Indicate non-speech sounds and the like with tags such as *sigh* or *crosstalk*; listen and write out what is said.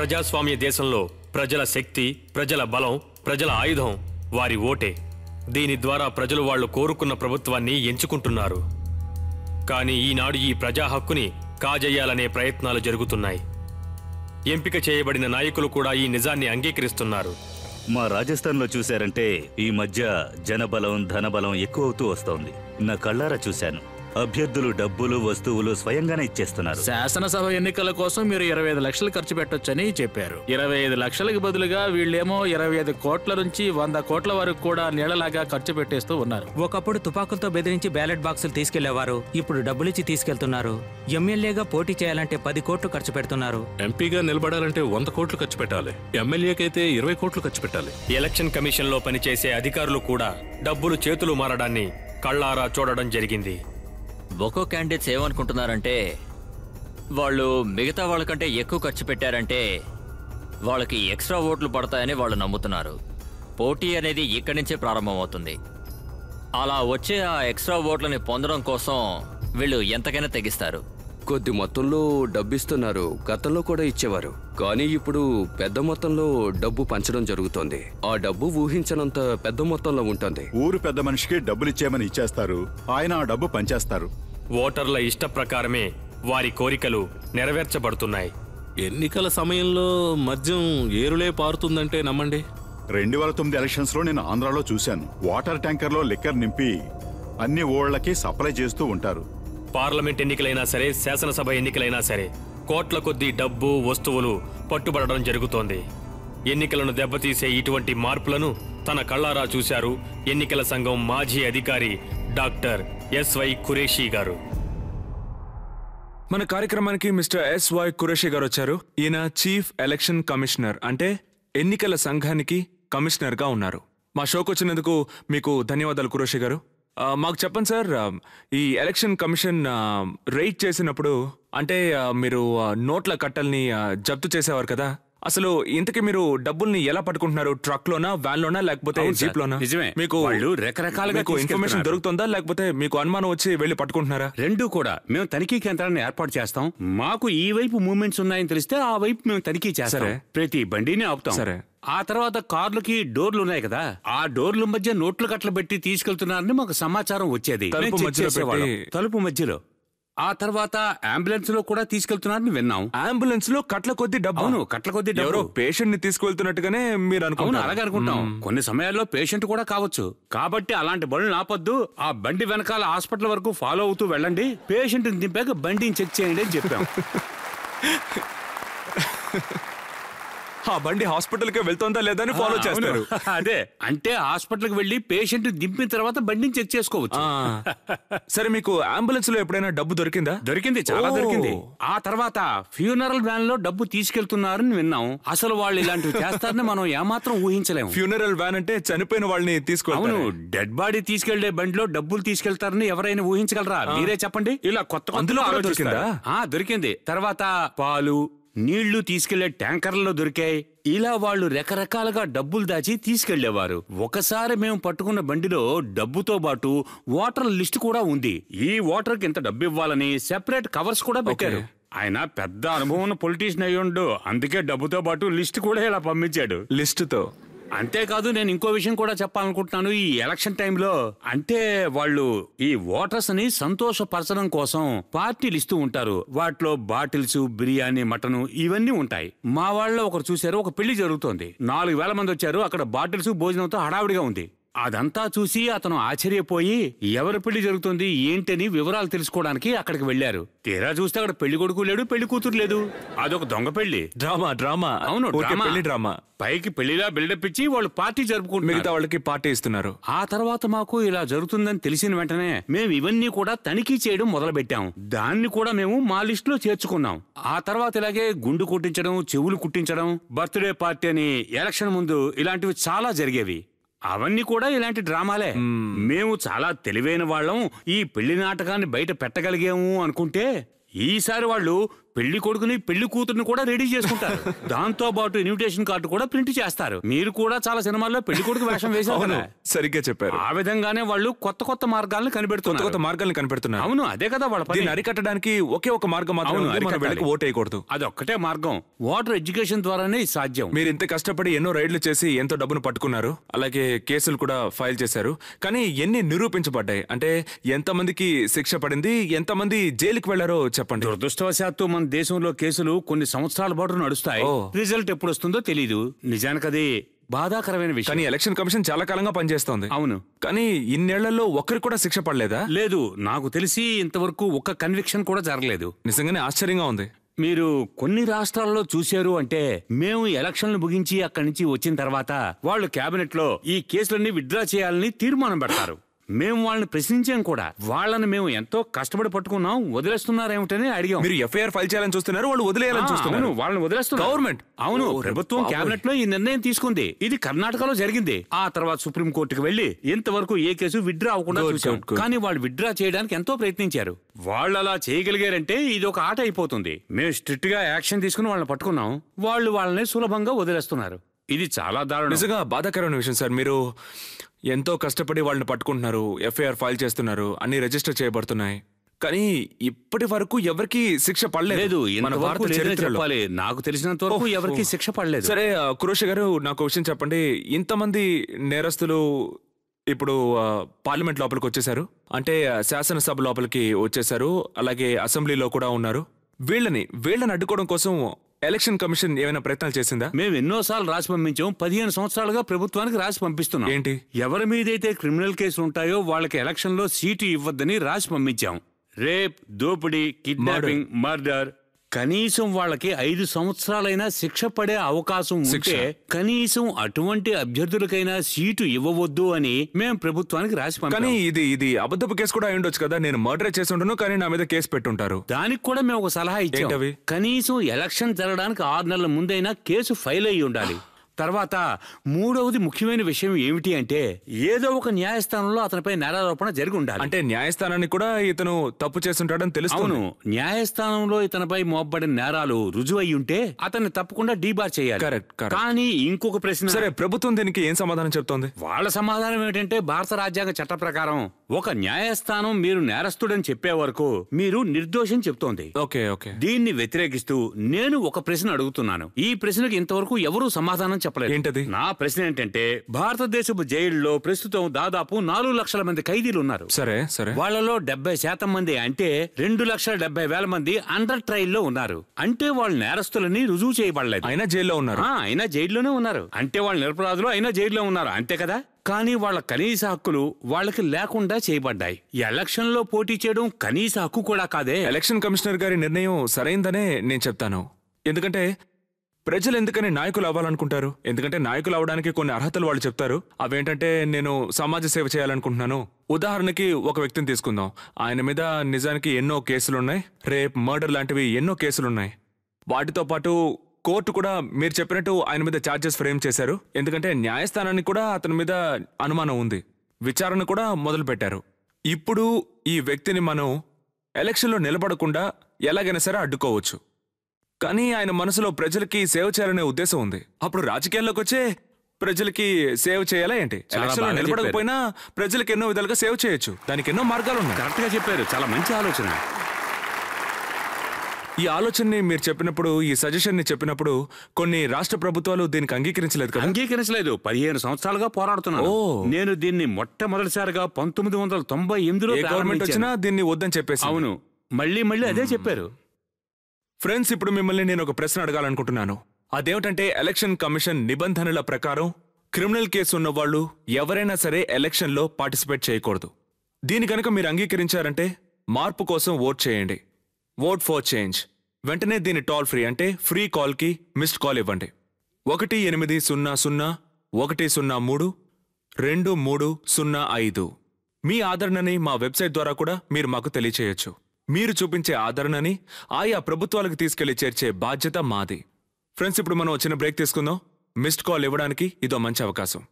ప్రజాస్వామ్య దేశంలో ప్రజల శక్తి ప్రజల బలం ప్రజల ఆయుధం వారి ఓటే దీని ద్వారా ప్రజలు వాళ్ళు కోరుకున్న ప్రభుత్వాన్ని ఎంచుకుంటున్నారు కానీ ఈనాడు ఈ ప్రజా హక్కుని కాజేయాలనే ప్రయత్నాలు జరుగుతున్నాయి ఎంపిక చేయబడిన నాయకులు కూడా ఈ నిజాన్ని అంగీకరిస్తున్నారు మా రాజస్థాన్లో చూశారంటే ఈ మధ్య జనబలం ధనబలం ఎక్కువవుతూ వస్తోంది నా కళ్ళారా చూశాను అభ్యర్థులు డబ్బులు వస్తువులు స్వయంగానే ఇచ్చేస్తున్నారు శాసనసభ ఎన్నికల కోసం మీరు ఇరవై ఐదు లక్షలు ఖర్చు పెట్టొచ్చని చెప్పారు ఇరవై ఐదు లక్షలకు బదులుగా వీళ్ళేమో ఇరవై ఐదు కోట్ల నుంచి వంద కోట్ల వరకు కూడా నీళ్లలాగా ఖర్చు పెట్టేస్తూ ఉన్నారు ఒకప్పుడు తుపాకులతో బెదిరించి బ్యాలెట్ బాక్సులు తీసుకెళ్లేవారు ఇప్పుడు డబ్బులిచ్చి తీసుకెళ్తున్నారు ఎమ్మెల్యేగా పోటీ చేయాలంటే పది కోట్లు ఖర్చు పెడుతున్నారు ఎంపీగా నిలబడాలంటే వంద కోట్లు ఖర్చు పెట్టాలి ఎమ్మెల్యేకైతే ఇరవై కోట్లు ఖర్చు పెట్టాలి ఎలక్షన్ కమిషన్ లో పనిచేసే అధికారులు కూడా డబ్బులు చేతులు మారడాన్ని కళ్ళారా చూడడం జరిగింది ఒక్కో క్యాండిడేట్స్ ఏమనుకుంటున్నారంటే వాళ్ళు మిగతా వాళ్ళకంటే ఎక్కువ ఖర్చు పెట్టారంటే వాళ్ళకి ఎక్స్ట్రా ఓట్లు పడతాయని వాళ్ళు నమ్ముతున్నారు పోటీ అనేది ఇక్కడి నుంచే ప్రారంభమవుతుంది అలా వచ్చే ఆ ఎక్స్ట్రా ఓట్లని పొందడం కోసం వీళ్ళు ఎంతకైనా తెగిస్తారు కొద్ది మొత్తంలో డబ్బిస్తున్నారు గతంలో కూడా ఇచ్చేవారు కానీ ఇప్పుడు పెద్ద మొత్తంలో డబ్బు పంచడం జరుగుతోంది ఆ డబ్బు ఊహించనంత పెద్ద మొత్తంలో ఉంటుంది ఊరు పెద్ద మనిషికి డబ్బులు ఇచ్చేయమని ఇచ్చేస్తారు ఆయన ఆ డబ్బు పంచేస్తారు ఓటర్ల ఇష్ట ప్రకారమే వారి కోరికలు నెరవేర్చబడుతున్నాయి ఎన్నికల సమయంలో మద్యం ఏరులే పారుతుందంటే నమ్మండి రెండు వేల తొమ్మిది ఎలక్షన్స్ లో నేను ఆంధ్రాలో చూశాను వాటర్ ట్యాంకర్లో లిక్కర్ నింపి అన్ని ఓళ్లకి సప్లై చేస్తూ ఉంటారు పార్లమెంట్ ఎన్నికలైనా సరే శాసనసభ ఎన్నికలైనా సరే కోట్ల కొద్దీ డబ్బు వస్తువులు పట్టుబడడం జరుగుతోంది ఎన్నికలను దెబ్బతీసే ఇటువంటి మార్పులను తన కళ్ళారా చూశారు ఎన్నికల సంఘం మాజీ అధికారి డాక్టర్ ఎస్వై ఖురేషీ గారు మన కార్యక్రమానికి మిస్టర్ ఎస్ వై కురేషి గారు వచ్చారు ఈయన చీఫ్ ఎలక్షన్ కమిషనర్ అంటే ఎన్నికల సంఘానికి కమిషనర్గా ఉన్నారు మా షోకు వచ్చినందుకు మీకు ధన్యవాదాలు కురేషి గారు మాకు చెప్పండి సార్ ఈ ఎలక్షన్ కమిషన్ రైట్ చేసినప్పుడు అంటే మీరు నోట్ల కట్టల్ని జప్తు చేసేవారు కదా అసలు ఇంతకీ మీరు డబ్బుల్ని ఎలా పట్టుకుంటున్నారు ట్రక్ లోనా వ్యాన్ లోనా లేకపోతే జీప్ లోనా నిజమే మీకు వాళ్ళు రకరకాలుగా ఇన్ఫర్మేషన్ దొరుకుతుందా లేకపోతే మీకు అనుమానం వచ్చి వెళ్ళి పట్టుకుంటున్నారా రెండు కూడా మేము తనిఖీ కేంద్రాన్ని ఏర్పాటు చేస్తాం మాకు ఈ వైపు మూవ్మెంట్స్ ఉన్నాయని తెలిస్తే ఆ వైపు మేము తనిఖీ చేస్తాం ప్రతి బండిని ఆపుతాం సరే ఆ తర్వాత కార్లకి డోర్లు ఉన్నాయి కదా ఆ డోర్ల మధ్య నోట్లు కట్టలు పెట్టి తీసుకెళ్తున్నారని మాకు సమాచారం వచ్చేది తలుపు మధ్యలో ఆ తర్వాత అంబులెన్స్ లో కూడా తీసుకెళ్తున్నారని విన్నాం అంబులెన్స్ లో కట్ల కొద్ది డబ్బు అవును కట్ల కొద్ది ఎవరో పేషెంట్ ని తీసుకెళ్తున్నట్టుగానే మీరు అనుకున్నాను అలాగే అనుకుంటాం కొన్ని సమయాల్లో పేషెంట్ కూడా కావచ్చు కాబట్టి అలాంటి బళ్ళు నాపద్దు ఆ బండి వెనకాల హాస్పిటల్ వరకు ఫాలో అవుతూ వెళ్ళండి పేషెంట్ ని దింపాక బండిని చెక్ చేయండి అని చెప్పాం *laughs* ఆ బండి హాస్పిటల్ కి వెళ్తుందా లేదా అని ఫాలో చేస్తారు *laughs* అదే అంటే హాస్పిటల్ కి వెళ్లి పేషెంట్ దింపిన తర్వాత బండిని చెక్ చేసుకోవచ్చు సరే మీకు అంబులెన్స్ లో ఎప్పుడైనా డబ్బు దొరికిందా దొరికింది చాలా దొరికింది ఆ తర్వాత ఫ్యూనరల్ వ్యాన్ లో డబ్బు తీసుకెళ్తున్నారని విన్నాం అసలు వాళ్ళు ఇలాంటివి చేస్తారని మనం ఏమాత్రం ఊహించలేము ఫ్యూనరల్ వ్యాన్ అంటే చనిపోయిన వాళ్ళని తీసుకోవాలి డెడ్ బాడీ తీసుకెళ్లే బండిలో డబ్బులు తీసుకెళ్తారని ఎవరైనా ఊహించగలరా మీరే చెప్పండి ఇలా కొత్త అందులో దొరికిందా దొరికింది తర్వాత పాలు నీళ్లు తీసుకెళ్లే ట్యాంకర్లలో దొరికాయి ఇలా వాళ్ళు రకరకాలుగా డబ్బులు దాచి తీసుకెళ్లేవారు ఒకసారి మేము పట్టుకున్న బండిలో డబ్బుతో పాటు వాటర్ లిస్ట్ కూడా ఉంది ఈ వాటర్ కి ఇంత డబ్బు ఇవ్వాలని సెపరేట్ కవర్స్ కూడా పెట్టారు ఆయన పెద్ద అనుభవం పొలిటీషియన్ అయ్యుండు అందుకే డబ్బుతో పాటు లిస్ట్ కూడా ఇలా పంపించాడు లిస్టుతో అంతేకాదు నేను ఇంకో విషయం కూడా చెప్పాలనుకుంటున్నాను ఈ ఎలక్షన్ టైంలో అంటే వాళ్ళు ఈ ఓటర్స్ ని సంతోషపరచడం కోసం పార్టీలు ఇస్తూ ఉంటారు వాటిలో బాటిల్స్ బిర్యానీ మటన్ ఇవన్నీ ఉంటాయి మా వాళ్ళు ఒకరు చూశారు ఒక పెళ్లి జరుగుతోంది నాలుగు వేల మంది వచ్చారు అక్కడ బాటిల్స్ భోజనంతో హడావిడిగా ఉంది అదంతా చూసి అతను ఆశ్చర్యపోయి ఎవరి పెళ్లి జరుగుతుంది ఏంటని వివరాలు తెలుసుకోవడానికి అక్కడికి వెళ్లారు తీరా చూస్తే అక్కడ పెళ్లి కొడుకు లేడు పెళ్లి కూతురు లేదు అదొక దొంగ పెళ్లి డ్రామా డ్రామా అవును డ్రామా పైకి పెళ్లిలా బిల్డప్ ఇచ్చి వాళ్ళు పార్టీ జరుపుకుంటు మిగతా వాళ్ళకి పార్టీ ఇస్తున్నారు ఆ తర్వాత మాకు ఇలా జరుగుతుందని తెలిసిన వెంటనే మేము ఇవన్నీ కూడా తనిఖీ చేయడం మొదలు పెట్టాం దాన్ని కూడా మేము మా లిస్ట్ లో చేర్చుకున్నాం ఆ తర్వాత ఇలాగే గుండు కుట్టించడం చెవులు కుట్టించడం బర్త్డే పార్టీ అని ఎలక్షన్ ముందు ఇలాంటివి చాలా జరిగేవి అవన్నీ కూడా ఇలాంటి డ్రామాలే మేము చాలా తెలివైన వాళ్ళం ఈ పెళ్లి నాటకాన్ని బయట పెట్టగలిగాము అనుకుంటే ఈసారి వాళ్ళు పెళ్లి కొడుకుని పెళ్లి కూతురుని కూడా రెడీ చేసుకుంటారు *laughs* దాంతో పాటు ఇన్విటేషన్ కార్డు కూడా ప్రింట్ చేస్తారు మీరు కూడా చాలా సినిమాల్లో పెళ్లి కొడుకు వేషం వేశారు సరిగ్గా చెప్పారు ఆ విధంగానే వాళ్ళు కొత్త కొత్త మార్గాలను కనిపెడుతున్నారు కొత్త మార్గాలను కనిపెడుతున్నారు అవును అదే కదా వాళ్ళ పని అరికట్టడానికి ఒకే ఒక మార్గం మాత్రం ఓట్ వేయకూడదు అది ఒక్కటే మార్గం ఓటర్ ఎడ్యుకేషన్ ద్వారానే సాధ్యం మీరు ఇంత కష్టపడి ఎన్నో రైడ్లు చేసి ఎంతో డబ్బును పట్టుకున్నారు అలాగే కేసులు కూడా ఫైల్ చేశారు కానీ ఎన్ని నిరూపించబడ్డాయి అంటే ఎంతమందికి శిక్ష పడింది ఎంతమంది జైలుకి వెళ్లారో చెప్పండి దురదృష్టవశాత్తు మనం దేశంలో కేసులు కొన్ని సంవత్సరాల పాటు నడుస్తాయి రిజల్ట్ ఎప్పుడు వస్తుందో తెలియదు నిజానికది బాధాకరమైన విషయం కానీ ఎలక్షన్ కమిషన్ చాలా కాలంగా పనిచేస్తోంది అవును కానీ ఇన్నేళ్లలో ఒక్కరికి కూడా శిక్ష పడలేదా లేదు నాకు తెలిసి ఇంతవరకు ఒక్క కన్విక్షన్ కూడా జరగలేదు నిజంగానే ఆశ్చర్యంగా ఉంది మీరు కొన్ని రాష్ట్రాల్లో చూశారు అంటే మేము ఎలక్షన్లు ముగించి అక్కడి నుంచి వచ్చిన తర్వాత వాళ్ళు కేబినెట్ లో ఈ కేసులన్నీ విత్డ్రా చేయాలని తీర్మానం పెడతారు మేము వాళ్ళని ప్రశ్నించాం కూడా వాళ్ళని మేము ఎంతో కష్టపడి పట్టుకున్నాం వదిలేస్తున్నారేమిటని అడిగాం మీరు ఎఫ్ఐఆర్ ఫైల్ చేయాలని చూస్తున్నారు వాళ్ళు వదిలేయాలని చూస్తున్నారు వాళ్ళని వదిలేస్తున్నారు గవర్నమెంట్ అవును ప్రభుత్వం కేబినెట్ లో ఈ నిర్ణయం తీసుకుంది ఇది కర్ణాటకలో జరిగింది ఆ తర్వాత సుప్రీం కోర్టుకు వెళ్లి ఇంతవరకు ఏ కేసు విత్డ్రా అవ్వకుండా చూసాం కానీ వాళ్ళు విత్డ్రా చేయడానికి ఎంతో ప్రయత్నించారు వాళ్ళు అలా చేయగలిగారంటే ఇది ఒక ఆట అయిపోతుంది మేము స్ట్రిక్ట్ గా యాక్షన్ తీసుకుని వాళ్ళని పట్టుకున్నాం వాళ్ళు వాళ్ళని సులభంగా వదిలేస్తున్నారు ఇది చాలా దారుణం నిజంగా బాధాకరమైన విషయం సార్ మీరు ఎంతో కష్టపడి వాళ్ళని పట్టుకుంటున్నారు ఎఫ్ఐఆర్ ఫైల్ చేస్తున్నారు అన్ని రిజిస్టర్ చేయబడుతున్నాయి కానీ ఇప్పటి వరకు ఎవరికి శిక్ష పడలేదు నాకు తెలిసినంత వరకు ఎవరికి శిక్ష పడలేదు సరే ఆ, కురోషి గారు నాకు విషయం చెప్పండి ఇంతమంది నేరస్తులు ఇప్పుడు పార్లమెంట్ లోపలికి వచ్చేసారు అంటే శాసనసభ లోపలికి వచ్చేసారు అలాగే అసెంబ్లీలో కూడా ఉన్నారు వీళ్ళని వీళ్ళని అడ్డుకోవడం కోసం ఎలక్షన్ కమిషన్ ఏమైనా ప్రయత్నాలు చేసిందా మేము ఎన్నోసార్లు రాసి పంపించాం పదిహేను సంవత్సరాలుగా ప్రభుత్వానికి రాసి పంపిస్తున్నాం ఏంటి ఎవరి మీదైతే క్రిమినల్ కేసులు ఉంటాయో వాళ్ళకి ఎలక్షన్ లో సీటు ఇవ్వద్దని రాసి పంపించాం రేప్ దోపిడీ కిడ్నాపింగ్ మర్డర్ కనీసం వాళ్ళకి ఐదు సంవత్సరాలైనా శిక్ష పడే అవకాశం ఉంటే కనీసం అటువంటి అభ్యర్థులకైనా సీటు ఇవ్వవద్దు అని మేము ప్రభుత్వానికి రాసి కానీ ఇది ఇది అబద్ధపు కేసు కూడా ఉండొచ్చు కదా నేను మర్డర్ చేసి ఉంటాను కానీ నా మీద కేసు పెట్టుంటారు దానికి కూడా మేము ఒక సలహా ఇచ్చాం కనీసం ఎలక్షన్ జరగడానికి ఆరు నెలల ముందైనా కేసు ఫైల్ అయ్యి ఉండాలి తర్వాత మూడవది ముఖ్యమైన విషయం ఏమిటి అంటే ఏదో ఒక న్యాయస్థానంలో అతనిపై నేరారోపణ జరిగి ఉండాలి అంటే న్యాయస్థానాన్ని కూడా ఇతను తప్పు చేస్తుంటాడని తెలుసు న్యాయస్థానంలో ఇతనిపై మోపబడిన నేరాలు రుజువు అయి ఉంటే అతన్ని తప్పకుండా డీబార్ చేయాలి కానీ ఇంకొక ప్రశ్న సరే ప్రభుత్వం దీనికి ఏం సమాధానం చెప్తోంది వాళ్ళ సమాధానం ఏంటంటే భారత రాజ్యాంగ చట్ట ప్రకారం ఒక న్యాయస్థానం మీరు నేరస్తుడని చెప్పే వరకు మీరు నిర్దోషం చెప్తోంది ఓకే ఓకే దీన్ని వ్యతిరేకిస్తూ నేను ఒక ప్రశ్న అడుగుతున్నాను ఈ ప్రశ్నకు ఇంతవరకు ఎవరు సమాధానం చెప్పలేదు ఏంటది నా ప్రశ్న ఏంటంటే భారతదేశపు జైల్లో ప్రస్తుతం దాదాపు నాలుగు లక్షల మంది ఖైదీలు ఉన్నారు సరే సరే వాళ్ళలో డెబ్బై శాతం మంది అంటే రెండు లక్షల డెబ్బై వేల మంది అండర్ ట్రయల్ లో ఉన్నారు అంటే వాళ్ళు నేరస్తులని రుజువు చేయబడలేదు అయినా జైల్లో ఉన్నారు ఆయన అయినా జైల్లోనే ఉన్నారు అంటే వాళ్ళు నిరపరాధులు అయినా జైల్లో ఉన్నారు అంతే కదా కానీ వాళ్ళ కనీస హక్కులు వాళ్ళకి లేకుండా చేయబడ్డాయి ఎలక్షన్ లో పోటీ చేయడం కనీస హక్కు కూడా కాదే ఎలక్షన్ కమిషనర్ గారి నిర్ణయం సరైందనే నేను చెప్తాను ఎందుకంటే ప్రజలు ఎందుకని నాయకులు అవ్వాలనుకుంటారు ఎందుకంటే నాయకులు అవడానికి కొన్ని అర్హతలు వాళ్ళు చెప్తారు అవేంటంటే నేను సమాజ సేవ చేయాలనుకుంటున్నాను ఉదాహరణకి ఒక వ్యక్తిని తీసుకుందాం ఆయన మీద నిజానికి ఎన్నో కేసులున్నాయి రేప్ మర్డర్ లాంటివి ఎన్నో కేసులున్నాయి వాటితో పాటు కోర్టు కూడా మీరు చెప్పినట్టు ఆయన మీద ఛార్జెస్ ఫ్రేమ్ చేశారు ఎందుకంటే న్యాయస్థానానికి కూడా అతని మీద అనుమానం ఉంది విచారణ కూడా మొదలుపెట్టారు ఇప్పుడు ఈ వ్యక్తిని మనం ఎలక్షన్లో నిలబడకుండా ఎలాగైనా సరే అడ్డుకోవచ్చు కానీ ఆయన మనసులో ప్రజలకి సేవ చేయాలనే ఉద్దేశం ఉంది అప్పుడు రాజకీయాల్లోకి వచ్చే ప్రజలకి సేవ చేయాలా ఏంటి నిలబడకపోయినా ప్రజలకు ఎన్నో విధాలుగా సేవ చేయొచ్చు దానికి ఎన్నో మార్గాలు ఉన్నాయి చెప్పారు చాలా మంచి ఆలోచన ఈ ఆలోచనని మీరు చెప్పినప్పుడు ఈ సజెషన్ ని చెప్పినప్పుడు కొన్ని రాష్ట్ర ప్రభుత్వాలు దీనికి అంగీకరించలేదు అంగీకరించలేదు పదిహేను సంవత్సరాలుగా పోరాడుతున్నా నేను దీన్ని మొట్టమొదటిసారిగా పంతొమ్మిది వందల తొంభై ఎనిమిదిలో గవర్నమెంట్ వచ్చినా దీన్ని వద్దని చెప్పేసి అవును మళ్ళీ మళ్ళీ అదే చెప్పారు ఫ్రెండ్స్ ఇప్పుడు మిమ్మల్ని నేను ఒక ప్రశ్న అడగాలనుకుంటున్నాను అదేమిటంటే ఎలక్షన్ కమిషన్ నిబంధనల ప్రకారం క్రిమినల్ కేసు ఉన్నవాళ్ళు ఎవరైనా సరే ఎలక్షన్లో పార్టిసిపేట్ చేయకూడదు దీని కనుక మీరు అంగీకరించారంటే మార్పు కోసం ఓట్ చేయండి ఓట్ ఫర్ చేంజ్ వెంటనే దీని టోల్ ఫ్రీ అంటే ఫ్రీ కాల్కి మిస్డ్ కాల్ ఇవ్వండి ఒకటి ఎనిమిది సున్నా సున్నా ఒకటి సున్నా మూడు రెండు మూడు సున్నా ఐదు మీ ఆదరణని మా వెబ్సైట్ ద్వారా కూడా మీరు మాకు తెలియచేయచ్చు మీరు చూపించే ఆదరణని ఆయా ప్రభుత్వాలకు తీసుకెళ్లి చేర్చే బాధ్యత మాది ఫ్రెండ్స్ ఇప్పుడు మనం వచ్చిన బ్రేక్ తీసుకుందాం మిస్డ్ కాల్ ఇవ్వడానికి ఇదో మంచి అవకాశం